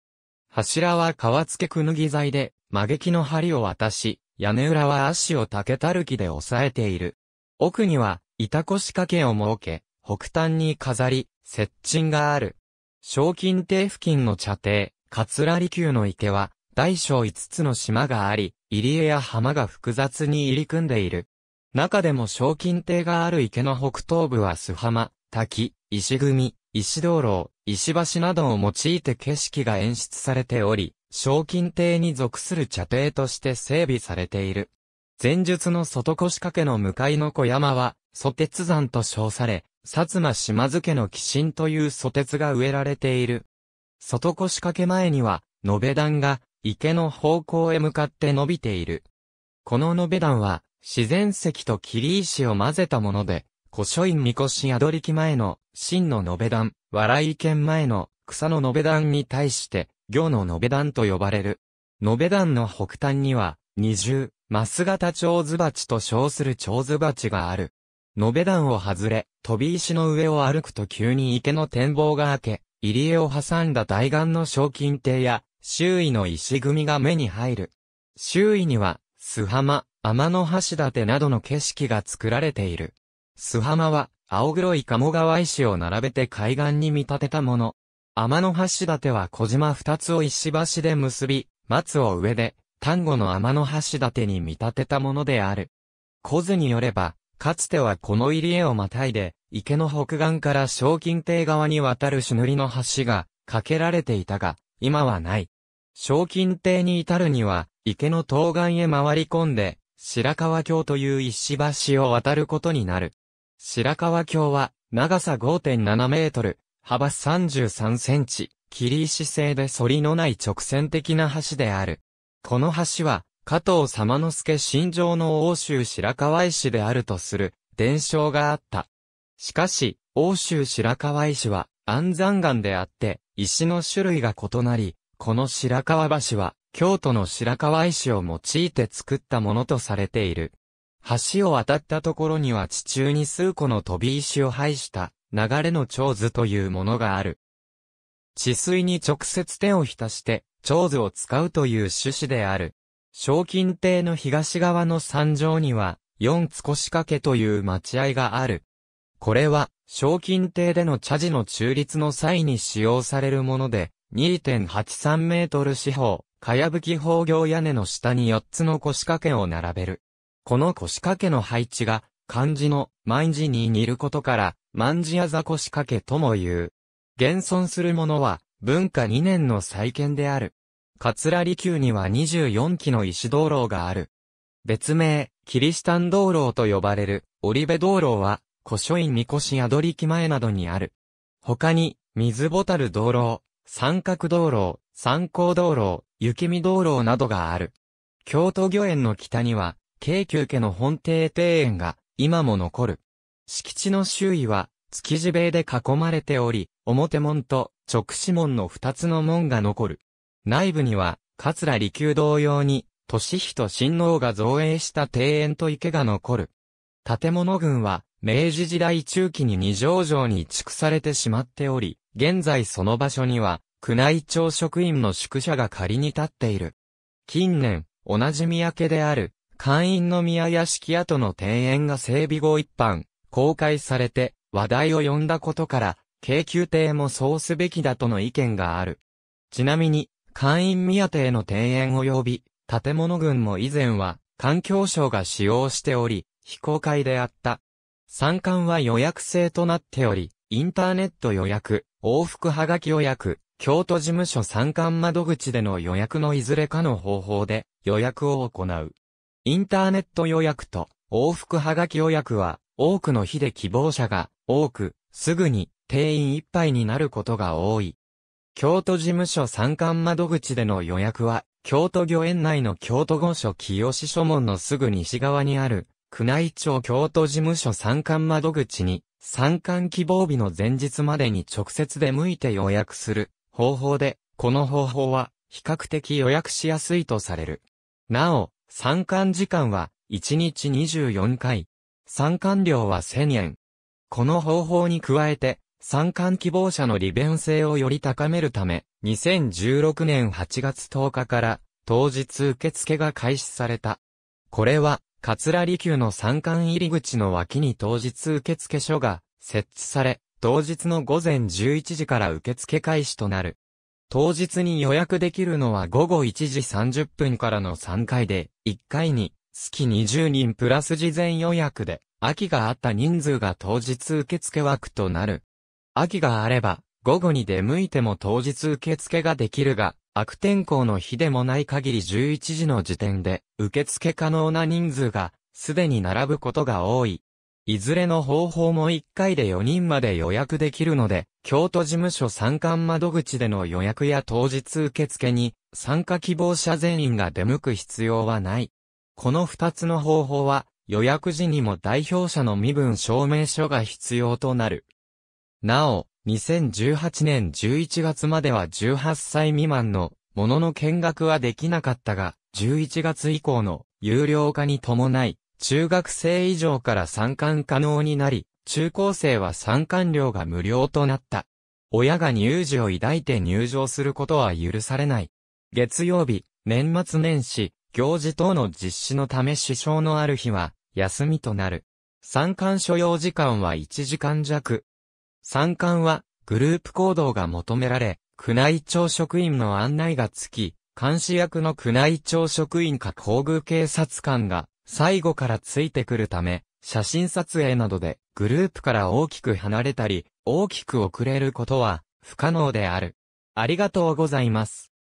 柱は皮付けくぬぎ材で、げ木の針を渡し、屋根裏は足を竹たるきで押さえている。奥には、板越掛けを設け、北端に飾り、接鎮がある。賞金亭付近の茶亭、桂離宮の池は、大小5つの島があり、入り江や浜が複雑に入り組んでいる。中でも賞金亭がある池の北東部は須浜、滝、石組、石道路、石橋などを用いて景色が演出されており、賞金亭に属する茶亭として整備されている。前述の外腰掛けの向かいの小山は、蘇鉄山と称され、薩摩島津家の寄進という蘇鉄が植えられている。外腰掛け前には、延べ段が、池の方向へ向かって伸びている。この延べ段は、自然石と霧石を混ぜたもので、古書院御越宿り木前の、真の延べ段、笑い剣前の、草の延べ段に対して、魚の延べ団と呼ばれる。延べ団の北端には、二重、マス型蝶ズバチと称する蝶ズバチがある。延べ団を外れ、飛び石の上を歩くと急に池の展望が開け、入り江を挟んだ大岩の賞金亭や、周囲の石組が目に入る。周囲には、須浜、天の橋立などの景色が作られている。須浜は、青黒い鴨川石を並べて海岸に見立てたもの。天の橋立は小島二つを石橋で結び、松を上で、単語の天の橋立に見立てたものである。小津によれば、かつてはこの入り江をまたいで、池の北岸から賞金亭側に渡る朱塗りの橋が架けられていたが、今はない。賞金亭に至るには、池の東岸へ回り込んで、白川橋という石橋を渡ることになる。白川橋は、長さ5.7メートル、幅33センチ、切石製で反りのない直線的な橋である。この橋は、加藤様之助新城の欧州白河井市であるとする伝承があった。しかし、欧州白河井市は安山岩であって、石の種類が異なり、この白河橋は京都の白河井市を用いて作ったものとされている。橋を渡ったところには地中に数個の飛び石を配した流れの長図というものがある。治水に直接手を浸して、長図を使うという趣旨である。賞金亭の東側の山上には、四つ腰掛けという待合がある。これは、賞金亭での茶事の中立の際に使用されるもので、2.83メートル四方、かやぶき方行屋根の下に四つの腰掛けを並べる。この腰掛けの配置が、漢字の毎字に似ることから、万事屋ざこしかけとも言う。現存するものは、文化2年の再建である。桂離宮には24基の石灯籠がある。別名、キリシタン道路と呼ばれる、織部道路は、古書院三越宿り木前などにある。他に、水ボタル道路、三角道路、三高道路、雪見道路などがある。京都御苑の北には、京急家の本邸庭園が、今も残る。敷地の周囲は、築地塀で囲まれており、表門と直視門の二つの門が残る。内部には、桂離宮同様に、俊人親王が造営した庭園と池が残る。建物群は、明治時代中期に二条城に移築されてしまっており、現在その場所には、宮内庁職員の宿舎が仮に立っている。近年、同じ宮家である、官員の宮屋敷跡の庭園が整備後一般、公開されて話題を呼んだことから、京急亭もそうすべきだとの意見がある。ちなみに、会員宮邸の庭園及び、建物群も以前は、環境省が使用しており、非公開であった。参観は予約制となっており、インターネット予約、往復はがき予約、京都事務所参観窓口での予約のいずれかの方法で予約を行う。インターネット予約と往復はがき予約は多くの日で希望者が多く、すぐに定員いっぱいになることが多い。京都事務所参観窓口での予約は、京都御苑内の京都御所清志書門のすぐ西側にある、宮内庁京都事務所参観窓口に、参観希望日の前日までに直接出向いて予約する方法で、この方法は比較的予約しやすいとされる。なお、参観時間は1日24回、参観料は1000円。この方法に加えて、参観希望者の利便性をより高めるため、2016年8月10日から当日受付が開始された。これは、桂離宮の参観入り口の脇に当日受付所が設置され、当日の午前11時から受付開始となる。当日に予約できるのは午後1時30分からの3回で、1回に月20人プラス事前予約で、秋があった人数が当日受付枠となる。秋があれば、午後に出向いても当日受付ができるが、悪天候の日でもない限り11時の時点で、受付可能な人数が、すでに並ぶことが多い。いずれの方法も1回で4人まで予約できるので、京都事務所参観窓口での予約や当日受付に、参加希望者全員が出向く必要はない。この二つの方法は、予約時にも代表者の身分証明書が必要となる。なお、2018年11月までは18歳未満のものの見学はできなかったが、11月以降の有料化に伴い、中学生以上から参観可能になり、中高生は参観料が無料となった。親が乳児を抱いて入場することは許されない。月曜日、年末年始、行事等の実施のため支障のある日は、休みとなる。参観所要時間は1時間弱。参観は、グループ行動が求められ、区内庁職員の案内がつき、監視役の区内庁職員か皇宮警察官が、最後からついてくるため、写真撮影などで、グループから大きく離れたり、大きく遅れることは、不可能である。ありがとうございます。